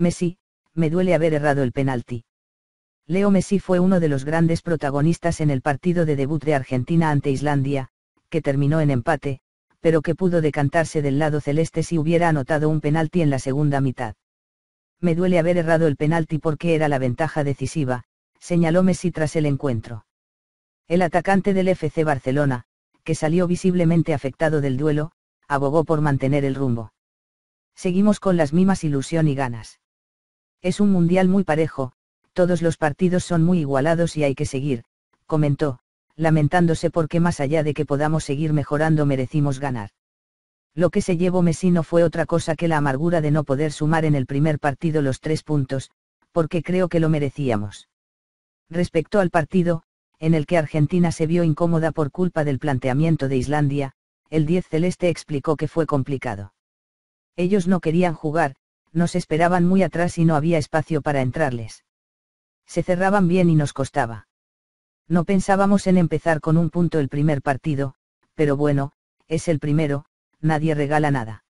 Messi, me duele haber errado el penalti. Leo Messi fue uno de los grandes protagonistas en el partido de debut de Argentina ante Islandia, que terminó en empate, pero que pudo decantarse del lado celeste si hubiera anotado un penalti en la segunda mitad. Me duele haber errado el penalti porque era la ventaja decisiva, señaló Messi tras el encuentro. El atacante del FC Barcelona, que salió visiblemente afectado del duelo, abogó por mantener el rumbo. Seguimos con las mismas ilusión y ganas. Es un mundial muy parejo, todos los partidos son muy igualados y hay que seguir, comentó, lamentándose porque más allá de que podamos seguir mejorando merecimos ganar. Lo que se llevó Messi no fue otra cosa que la amargura de no poder sumar en el primer partido los tres puntos, porque creo que lo merecíamos. Respecto al partido, en el que Argentina se vio incómoda por culpa del planteamiento de Islandia, el 10 celeste explicó que fue complicado. Ellos no querían jugar, nos esperaban muy atrás y no había espacio para entrarles. Se cerraban bien y nos costaba. No pensábamos en empezar con un punto el primer partido, pero bueno, es el primero, nadie regala nada.